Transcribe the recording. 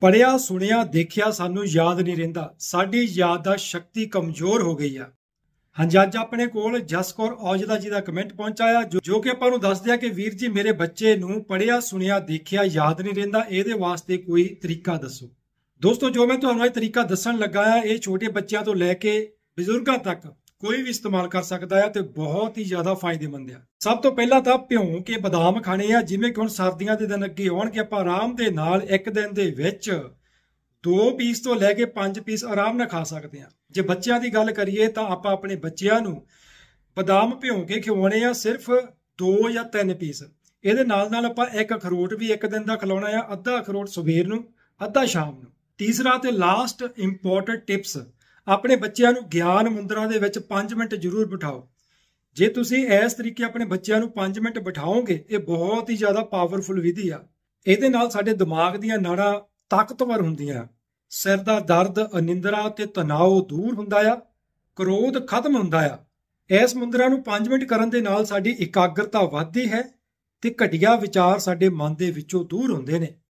ਪੜਿਆ ਸੁਣਿਆ ਦੇਖਿਆ ਸਾਨੂੰ ਯਾਦ ਨਹੀਂ ਰਹਿੰਦਾ ਸਾਡੀ ਯਾਦ ਦਾ ਸ਼ਕਤੀ ਕਮਜ਼ੋਰ ਹੋ ਗਈ ਆ ਹਾਂਜੀ ਅੱਜ ਆਪਣੇ ਕੋਲ ਜਸਕੌਰ ਔਜਲਾ ਜੀ ਦਾ ਕਮੈਂਟ ਪਹੁੰਚਾਇਆ ਜੋ ਕਿ ਆਪਾਂ ਨੂੰ ਦੱਸ ਦਿਆ ਕਿ ਵੀਰ ਜੀ ਮੇਰੇ ਬੱਚੇ ਨੂੰ ਪੜਿਆ ਸੁਣਿਆ ਦੇਖਿਆ ਯਾਦ ਨਹੀਂ ਰਹਿੰਦਾ ਇਹਦੇ ਵਾਸਤੇ ਕੋਈ ਤਰੀਕਾ ਦੱਸੋ ਦੋਸਤੋ ਜੋ ਮੈਂ ਤੁਹਾਨੂੰ ਇਹ ਤਰੀਕਾ ਦੱਸਣ ਲੱਗਾ ਆ ਇਹ ਛੋਟੇ ਬੱਚਿਆਂ ਤੋਂ ਲੈ ਕੇ ਬਜ਼ੁਰਗਾਂ ਤੱਕ ਕੋਈ ਵੀ ਇਸਤੇਮਾਲ ਕਰ ਸਕਦਾ ਹੈ ਤੇ ਬਹੁਤ ਹੀ ਜ਼ਿਆਦਾ ਫਾਇਦੇਮੰਦ ਹੈ ਸਭ ਤੋਂ ਪਹਿਲਾਂ ਤਾਂ ਭਿਉਂ ਕੇ ਬਦਾਮ ਖਾਣੇ ਆ ਜਿਵੇਂ ਕਿ ਹੁਣ ਸਰਦੀਆਂ ਦੇ ਦਿਨ ਅੱਗੇ ਆਉਣਗੇ ਆਪਾਂ ਆਰਾਮ ਦੇ ਨਾਲ ਇੱਕ ਦਿਨ ਦੇ ਵਿੱਚ ਦੋ ਪੀਸ ਤੋਂ ਲੈ ਕੇ ਪੰਜ ਪੀਸ ਆਰਾਮ ਨਾਲ ਖਾ ਸਕਦੇ ਆ ਜੇ ਬੱਚਿਆਂ ਦੀ ਗੱਲ ਕਰੀਏ ਤਾਂ ਆਪਾਂ ਆਪਣੇ ਬੱਚਿਆਂ ਨੂੰ ਬਦਾਮ ਭਿਉਂ ਕੇ ਖਵਾਉਣੇ ਆ ਸਿਰਫ ਦੋ ਜਾਂ ਤਿੰਨ ਪੀਸ ਇਹਦੇ ਨਾਲ ਨਾਲ ਆਪਾਂ ਇੱਕ ਅਖਰੋਟ ਵੀ ਇੱਕ ਦਿਨ ਦਾ ਖਲਾਉਣਾ ਆ ਅੱਧਾ ਅਖਰੋਟ ਸਵੇਰ ਨੂੰ ਅੱਧਾ ਸ਼ਾਮ ਨੂੰ ਤੀਸਰਾ ਤੇ ਲਾਸਟ ਇੰਪੋਰਟੈਂਟ ਟਿਪਸ ਆਪਣੇ ਬੱਚਿਆਂ ਨੂੰ ਗਿਆਨ ਮੰਦਰਾਂ ਦੇ ਵਿੱਚ 5 ਮਿੰਟ ਜ਼ਰੂਰ ਬਿਠਾਓ ਜੇ ਤੁਸੀਂ ਇਸ ਤਰੀਕੇ ਆਪਣੇ ਬੱਚਿਆਂ ਨੂੰ 5 ਮਿੰਟ ਬਿਠਾਓਗੇ ਇਹ ਬਹੁਤ ਹੀ ਜ਼ਿਆਦਾ ਪਾਵਰਫੁਲ ਵਿਧੀ ਆ ਇਹਦੇ ਨਾਲ ਸਾਡੇ ਦਿਮਾਗ ਦੀਆਂ ਨਾੜਾਂ ਤਾਕਤਵਰ ਹੁੰਦੀਆਂ ਸਿਰ ਦਾ ਦਰਦ ਅਨਿੰਦਰਾ ਤੇ ਤਣਾਅ ਦੂਰ ਹੁੰਦਾ ਆ ਕਰੋਧ ਖਤਮ ਹੁੰਦਾ ਆ ਇਸ ਮੰਦਰਾ ਨੂੰ 5 ਮਿੰਟ ਕਰਨ ਦੇ ਨਾਲ ਸਾਡੀ ਇਕਾਗਰਤਾ ਵੱਧਦੀ ਹੈ ਤੇ ਘਟੀਆ ਵਿਚਾਰ ਸਾਡੇ ਮਨ ਦੇ ਵਿੱਚੋਂ ਦੂਰ ਹੁੰਦੇ ਨੇ